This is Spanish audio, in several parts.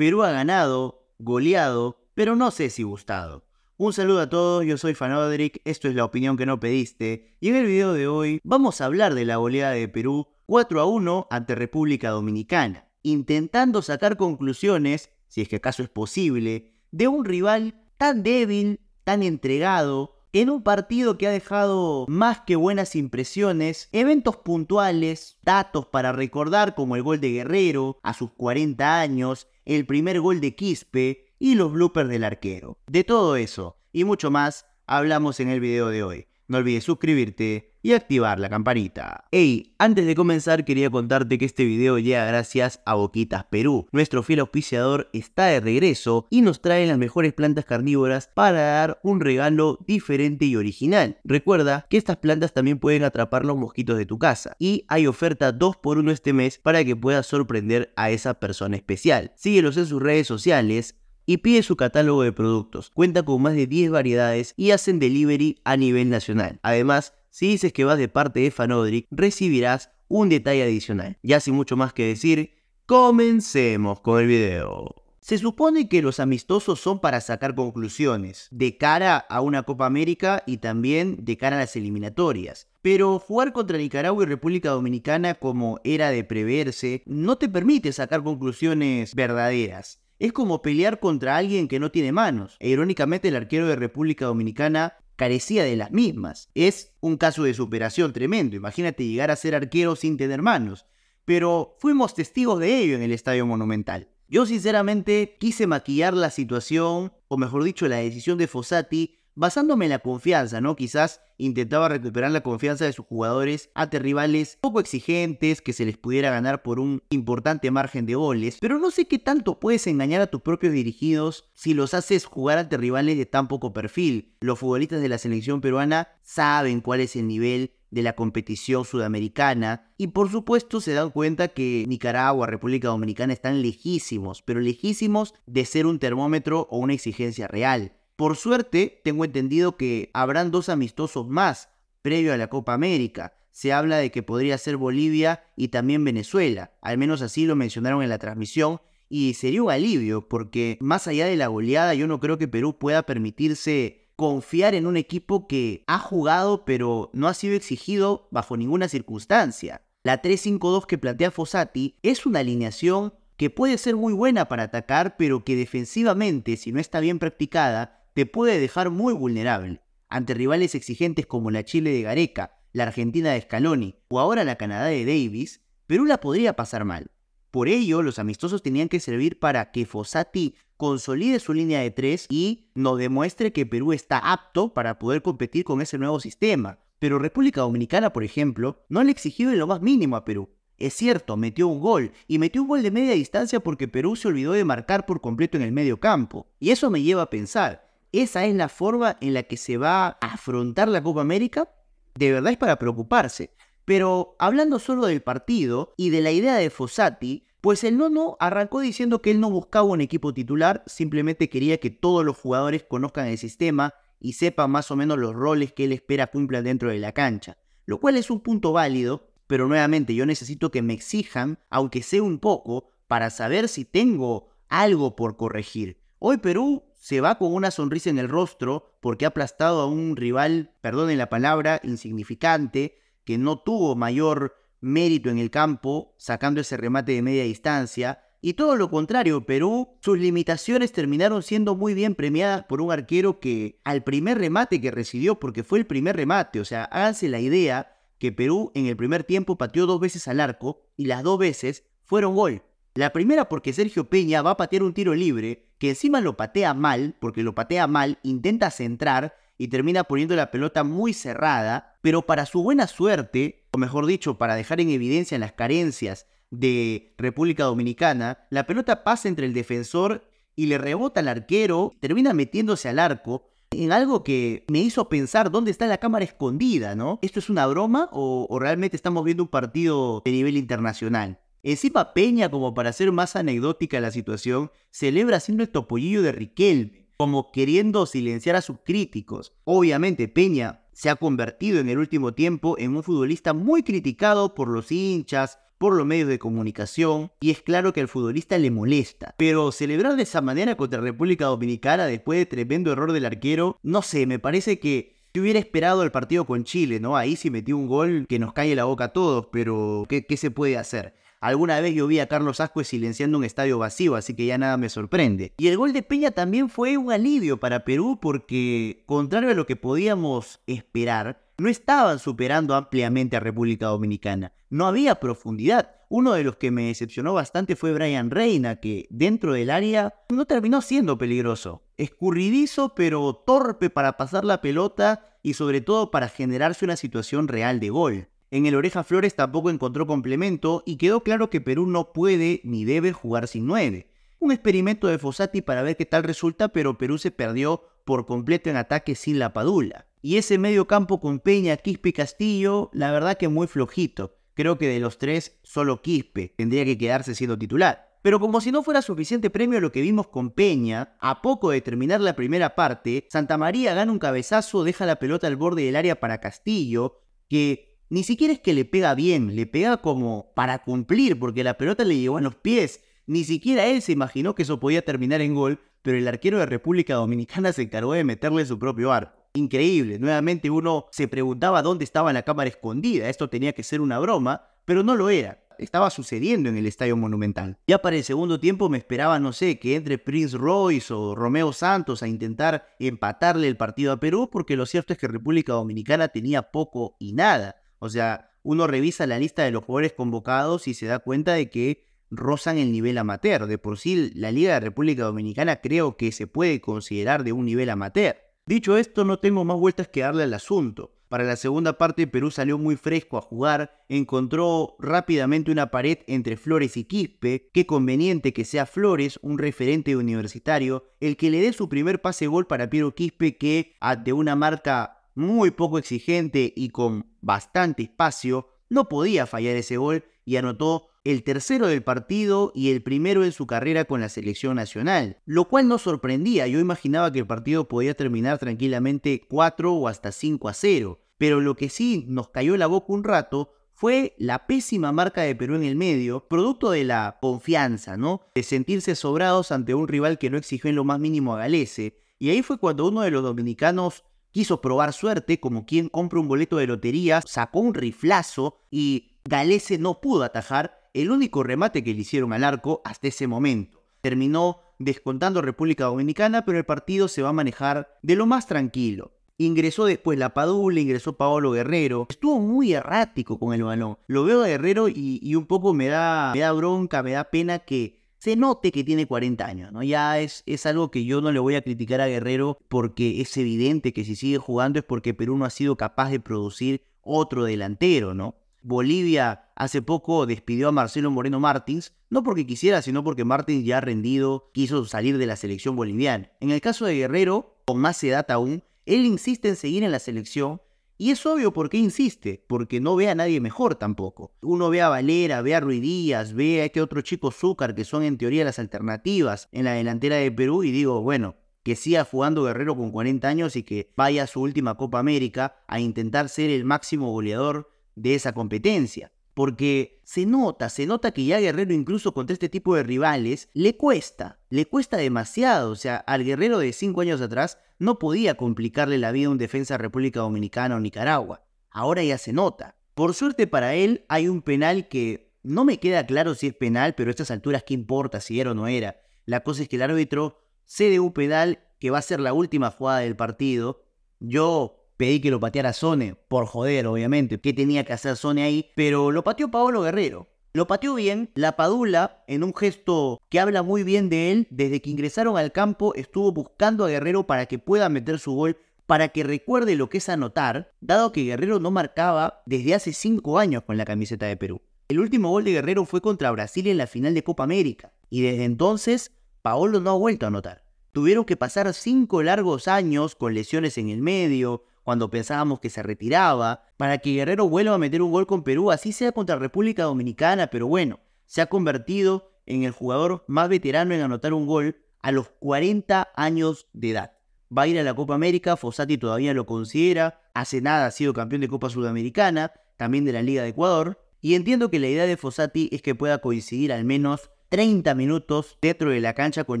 Perú ha ganado, goleado, pero no sé si gustado. Un saludo a todos, yo soy Fanodric, esto es la opinión que no pediste, y en el video de hoy vamos a hablar de la goleada de Perú 4 a 1 ante República Dominicana, intentando sacar conclusiones, si es que acaso es posible, de un rival tan débil, tan entregado, en un partido que ha dejado más que buenas impresiones, eventos puntuales, datos para recordar como el gol de Guerrero a sus 40 años, el primer gol de Quispe y los bloopers del arquero. De todo eso y mucho más hablamos en el video de hoy. No olvides suscribirte y activar la campanita. Hey, antes de comenzar quería contarte que este video llega gracias a Boquitas Perú. Nuestro fiel auspiciador está de regreso y nos trae las mejores plantas carnívoras para dar un regalo diferente y original. Recuerda que estas plantas también pueden atrapar los mosquitos de tu casa y hay oferta 2x1 este mes para que puedas sorprender a esa persona especial. Síguelos en sus redes sociales y pide su catálogo de productos. Cuenta con más de 10 variedades y hacen delivery a nivel nacional. Además, si dices que vas de parte de Fanodric, recibirás un detalle adicional. Ya sin mucho más que decir, comencemos con el video. Se supone que los amistosos son para sacar conclusiones de cara a una Copa América y también de cara a las eliminatorias. Pero jugar contra Nicaragua y República Dominicana como era de preverse no te permite sacar conclusiones verdaderas. Es como pelear contra alguien que no tiene manos. E irónicamente el arquero de República Dominicana carecía de las mismas. Es un caso de superación tremendo. Imagínate llegar a ser arquero sin tener manos. Pero fuimos testigos de ello en el Estadio Monumental. Yo sinceramente quise maquillar la situación, o mejor dicho, la decisión de Fossati, Basándome en la confianza, ¿no? Quizás intentaba recuperar la confianza de sus jugadores ante rivales poco exigentes que se les pudiera ganar por un importante margen de goles, pero no sé qué tanto puedes engañar a tus propios dirigidos si los haces jugar ante rivales de tan poco perfil. Los futbolistas de la selección peruana saben cuál es el nivel de la competición sudamericana y por supuesto se dan cuenta que Nicaragua, República Dominicana están lejísimos, pero lejísimos de ser un termómetro o una exigencia real. Por suerte, tengo entendido que habrán dos amistosos más previo a la Copa América. Se habla de que podría ser Bolivia y también Venezuela. Al menos así lo mencionaron en la transmisión. Y sería un alivio porque más allá de la goleada yo no creo que Perú pueda permitirse confiar en un equipo que ha jugado pero no ha sido exigido bajo ninguna circunstancia. La 3-5-2 que plantea Fossati es una alineación que puede ser muy buena para atacar, pero que defensivamente, si no está bien practicada, puede dejar muy vulnerable ante rivales exigentes como la Chile de Gareca, la Argentina de Scaloni o ahora la Canadá de Davis, Perú la podría pasar mal. Por ello, los amistosos tenían que servir para que Fossati consolide su línea de tres y nos demuestre que Perú está apto para poder competir con ese nuevo sistema. Pero República Dominicana, por ejemplo, no le exigió en lo más mínimo a Perú. Es cierto, metió un gol, y metió un gol de media distancia porque Perú se olvidó de marcar por completo en el medio campo. Y eso me lleva a pensar, esa es la forma en la que se va a afrontar la Copa América, de verdad es para preocuparse. Pero hablando solo del partido y de la idea de Fossati, pues el nono arrancó diciendo que él no buscaba un equipo titular, simplemente quería que todos los jugadores conozcan el sistema y sepan más o menos los roles que él espera cumplan dentro de la cancha, lo cual es un punto válido, pero nuevamente yo necesito que me exijan, aunque sea un poco, para saber si tengo algo por corregir. Hoy Perú se va con una sonrisa en el rostro porque ha aplastado a un rival, perdonen la palabra, insignificante, que no tuvo mayor mérito en el campo, sacando ese remate de media distancia. Y todo lo contrario, Perú, sus limitaciones terminaron siendo muy bien premiadas por un arquero que al primer remate que recibió, porque fue el primer remate, o sea, háganse la idea que Perú en el primer tiempo pateó dos veces al arco y las dos veces fueron gol. La primera porque Sergio Peña va a patear un tiro libre, que encima lo patea mal, porque lo patea mal, intenta centrar y termina poniendo la pelota muy cerrada, pero para su buena suerte, o mejor dicho, para dejar en evidencia las carencias de República Dominicana, la pelota pasa entre el defensor y le rebota al arquero, termina metiéndose al arco, en algo que me hizo pensar dónde está la cámara escondida, ¿no? ¿Esto es una broma o, o realmente estamos viendo un partido de nivel internacional? Encima Peña, como para hacer más anecdótica la situación, celebra haciendo el topollillo de Riquelme, como queriendo silenciar a sus críticos. Obviamente Peña se ha convertido en el último tiempo en un futbolista muy criticado por los hinchas, por los medios de comunicación, y es claro que al futbolista le molesta. Pero celebrar de esa manera contra República Dominicana después de tremendo error del arquero, no sé, me parece que si hubiera esperado el partido con Chile, ¿no? Ahí sí metió un gol que nos cae la boca a todos, pero qué se puede hacer? Alguna vez yo vi a Carlos Ascuez silenciando un estadio vacío, así que ya nada me sorprende. Y el gol de Peña también fue un alivio para Perú porque, contrario a lo que podíamos esperar, no estaban superando ampliamente a República Dominicana. No había profundidad. Uno de los que me decepcionó bastante fue Brian Reina, que dentro del área no terminó siendo peligroso. Escurridizo, pero torpe para pasar la pelota y sobre todo para generarse una situación real de gol. En el Oreja Flores tampoco encontró complemento y quedó claro que Perú no puede ni debe jugar sin 9. Un experimento de Fossati para ver qué tal resulta, pero Perú se perdió por completo en ataque sin la padula. Y ese medio campo con Peña, Quispe y Castillo, la verdad que muy flojito. Creo que de los tres, solo Quispe tendría que quedarse siendo titular. Pero como si no fuera suficiente premio lo que vimos con Peña, a poco de terminar la primera parte, Santa María gana un cabezazo, deja la pelota al borde del área para Castillo, que ni siquiera es que le pega bien, le pega como para cumplir, porque la pelota le llegó a los pies. Ni siquiera él se imaginó que eso podía terminar en gol, pero el arquero de República Dominicana se encargó de meterle su propio arco. Increíble, nuevamente uno se preguntaba dónde estaba la cámara escondida, esto tenía que ser una broma, pero no lo era estaba sucediendo en el Estadio Monumental. Ya para el segundo tiempo me esperaba, no sé, que entre Prince Royce o Romeo Santos a intentar empatarle el partido a Perú, porque lo cierto es que República Dominicana tenía poco y nada. O sea, uno revisa la lista de los jugadores convocados y se da cuenta de que rozan el nivel amateur. De por sí, la Liga de República Dominicana creo que se puede considerar de un nivel amateur. Dicho esto, no tengo más vueltas que darle al asunto. Para la segunda parte, Perú salió muy fresco a jugar, encontró rápidamente una pared entre Flores y Quispe. Qué conveniente que sea Flores, un referente universitario, el que le dé su primer pase gol para Piero Quispe, que de una marca muy poco exigente y con bastante espacio, no podía fallar ese gol y anotó el tercero del partido y el primero en su carrera con la selección nacional, lo cual no sorprendía, yo imaginaba que el partido podía terminar tranquilamente 4 o hasta 5 a 0, pero lo que sí nos cayó la boca un rato fue la pésima marca de Perú en el medio, producto de la confianza, ¿no? De sentirse sobrados ante un rival que no exigió en lo más mínimo a Galese, y ahí fue cuando uno de los dominicanos quiso probar suerte como quien compra un boleto de lotería, sacó un riflazo y Galese no pudo atajar el único remate que le hicieron al arco hasta ese momento. Terminó descontando República Dominicana, pero el partido se va a manejar de lo más tranquilo. Ingresó después la Padula, ingresó Paolo Guerrero. Estuvo muy errático con el balón. Lo veo a Guerrero y, un poco me da, me da bronca, me da pena que se note que tiene 40 años, ¿no? Ya es, es algo que yo no le voy a criticar a Guerrero porque es evidente que si sigue jugando es porque Perú no ha sido capaz de producir otro delantero, ¿no? Bolivia hace poco despidió a Marcelo Moreno Martins, no porque quisiera, sino porque Martins ya ha rendido quiso salir de la selección boliviana. En el caso de Guerrero, con más edad aún, él insiste en seguir en la selección y es obvio por qué insiste, porque no ve a nadie mejor tampoco. Uno ve a Valera, ve a Díaz, ve a este otro chico Zúcar, que son en teoría las alternativas en la delantera de Perú, y digo, bueno, que siga jugando Guerrero con 40 años y que vaya a su última Copa América a intentar ser el máximo goleador de esa competencia. Porque se nota, se nota que ya Guerrero incluso contra este tipo de rivales le cuesta, le cuesta demasiado. O sea, al Guerrero de 5 años atrás no podía complicarle la vida a un defensa de República Dominicana o Nicaragua. Ahora ya se nota. Por suerte para él hay un penal que no me queda claro si es penal, pero a estas alturas qué importa si era o no era. La cosa es que el árbitro cede un penal que va a ser la última jugada del partido. Yo pedí que lo pateara Sone, por joder, obviamente, qué tenía que hacer Sone ahí, pero lo pateó Paolo Guerrero. Lo pateó bien, la Padula, en un gesto que habla muy bien de él, desde que ingresaron al campo estuvo buscando a Guerrero para que pueda meter su gol, para que recuerde lo que es anotar, dado que Guerrero no marcaba desde hace 5 años con la camiseta de Perú. El último gol de Guerrero fue contra Brasil en la final de Copa América, y desde entonces Paolo no ha vuelto a anotar. Tuvieron que pasar 5 largos años con lesiones en el medio, cuando pensábamos que se retiraba, para que Guerrero vuelva a meter un gol con Perú, así sea contra República Dominicana, pero bueno, se ha convertido en el jugador más veterano en anotar un gol a los 40 años de edad. Va a ir a la Copa América, Fossati todavía lo considera, hace nada ha sido campeón de Copa Sudamericana, también de la Liga de Ecuador, y entiendo que la idea de Fossati es que pueda coincidir al menos 30 minutos dentro de la cancha con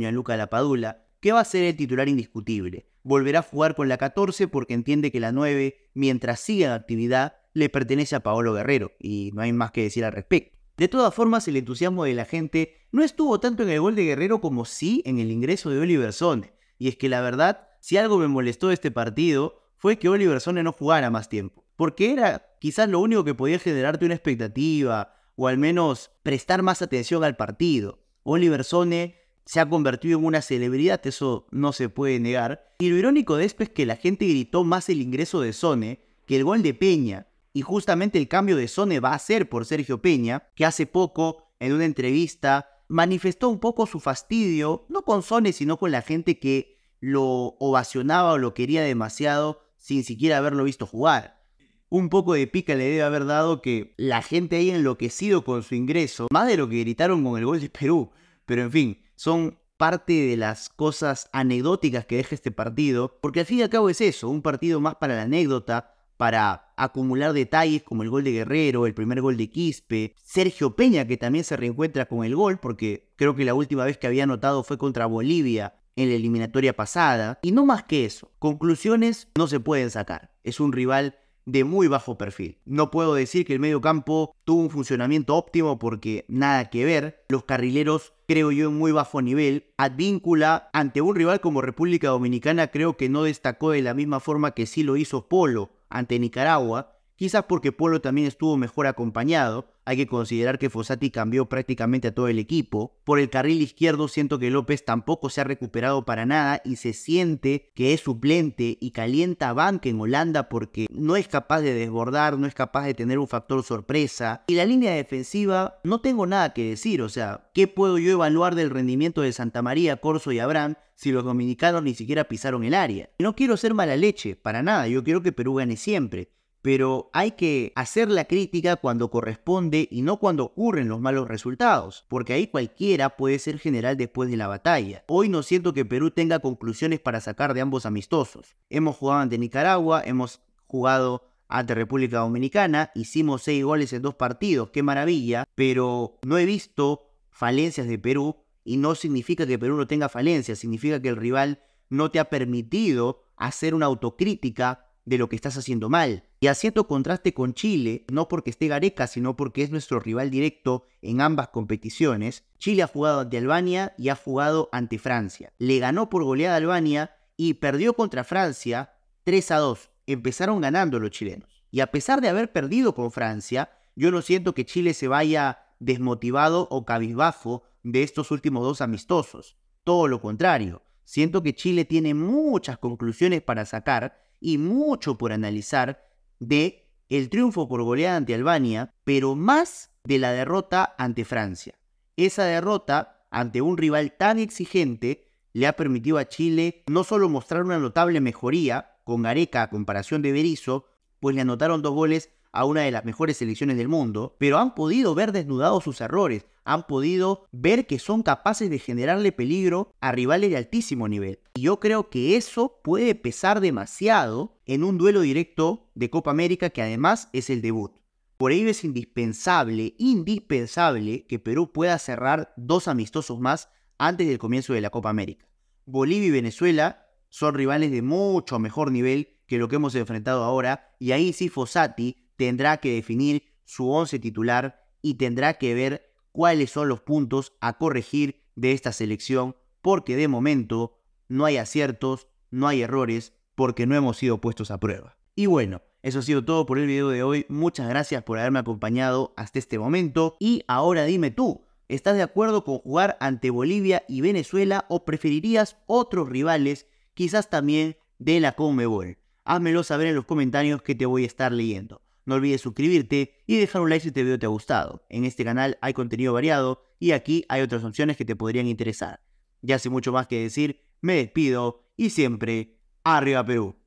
Gianluca Lapadula, que va a ser el titular indiscutible. Volverá a jugar con la 14 porque entiende que la 9, mientras siga en actividad, le pertenece a Paolo Guerrero, y no hay más que decir al respecto. De todas formas, el entusiasmo de la gente no estuvo tanto en el gol de Guerrero como sí en el ingreso de Oliver Sone. Y es que la verdad, si algo me molestó de este partido, fue que Oliver Sone no jugara más tiempo. Porque era quizás lo único que podía generarte una expectativa, o al menos prestar más atención al partido. Oliver Sone se ha convertido en una celebridad, eso no se puede negar. Y lo irónico de esto es que la gente gritó más el ingreso de Sone que el gol de Peña. Y justamente el cambio de Sone va a ser por Sergio Peña, que hace poco, en una entrevista, manifestó un poco su fastidio, no con Sone, sino con la gente que lo ovacionaba o lo quería demasiado sin siquiera haberlo visto jugar. Un poco de pica le debe haber dado que la gente haya enloquecido con su ingreso, más de lo que gritaron con el gol de Perú. Pero en fin, son parte de las cosas anecdóticas que deja este partido, porque al fin y al cabo es eso, un partido más para la anécdota, para acumular detalles como el gol de Guerrero, el primer gol de Quispe, Sergio Peña que también se reencuentra con el gol, porque creo que la última vez que había anotado fue contra Bolivia en la eliminatoria pasada, y no más que eso, conclusiones no se pueden sacar, es un rival de muy bajo perfil. No puedo decir que el medio campo tuvo un funcionamiento óptimo porque nada que ver. Los carrileros, creo yo, en muy bajo nivel. Advíncula, ante un rival como República Dominicana, creo que no destacó de la misma forma que sí lo hizo Polo ante Nicaragua. Quizás porque Polo también estuvo mejor acompañado. Hay que considerar que Fossati cambió prácticamente a todo el equipo. Por el carril izquierdo siento que López tampoco se ha recuperado para nada y se siente que es suplente y calienta a Bank en Holanda porque no es capaz de desbordar, no es capaz de tener un factor sorpresa. Y la línea defensiva, no tengo nada que decir, o sea, ¿qué puedo yo evaluar del rendimiento de Santa María, Corso y Abraham si los dominicanos ni siquiera pisaron el área? No quiero ser mala leche, para nada, yo quiero que Perú gane siempre pero hay que hacer la crítica cuando corresponde y no cuando ocurren los malos resultados, porque ahí cualquiera puede ser general después de la batalla. Hoy no siento que Perú tenga conclusiones para sacar de ambos amistosos. Hemos jugado ante Nicaragua, hemos jugado ante República Dominicana, hicimos seis goles en dos partidos, qué maravilla, pero no he visto falencias de Perú y no significa que Perú no tenga falencias, significa que el rival no te ha permitido hacer una autocrítica de lo que estás haciendo mal. Y haciendo contraste con Chile, no porque esté Gareca, sino porque es nuestro rival directo en ambas competiciones, Chile ha jugado ante Albania y ha jugado ante Francia. Le ganó por goleada a Albania y perdió contra Francia 3 a 2. Empezaron ganando los chilenos. Y a pesar de haber perdido con Francia, yo no siento que Chile se vaya desmotivado o cabizbajo de estos últimos dos amistosos. Todo lo contrario, siento que Chile tiene muchas conclusiones para sacar y mucho por analizar de el triunfo por goleada ante Albania, pero más de la derrota ante Francia. Esa derrota ante un rival tan exigente le ha permitido a Chile no solo mostrar una notable mejoría con Areca a comparación de Berizzo, pues le anotaron dos goles a una de las mejores selecciones del mundo, pero han podido ver desnudados sus errores, han podido ver que son capaces de generarle peligro a rivales de altísimo nivel. Y yo creo que eso puede pesar demasiado en un duelo directo de Copa América que además es el debut. Por ello es indispensable, indispensable que Perú pueda cerrar dos amistosos más antes del comienzo de la Copa América. Bolivia y Venezuela son rivales de mucho mejor nivel que lo que hemos enfrentado ahora y ahí sí Fossati tendrá que definir su once titular y tendrá que ver cuáles son los puntos a corregir de esta selección, porque de momento no hay aciertos, no hay errores, porque no hemos sido puestos a prueba. Y bueno, eso ha sido todo por el video de hoy. Muchas gracias por haberme acompañado hasta este momento. Y ahora dime tú, ¿estás de acuerdo con jugar ante Bolivia y Venezuela o preferirías otros rivales, quizás también de la Conmebol? Házmelo saber en los comentarios que te voy a estar leyendo. No olvides suscribirte y dejar un like si este video te ha gustado. En este canal hay contenido variado y aquí hay otras opciones que te podrían interesar. Ya sé mucho más que decir, me despido y siempre, arriba Perú.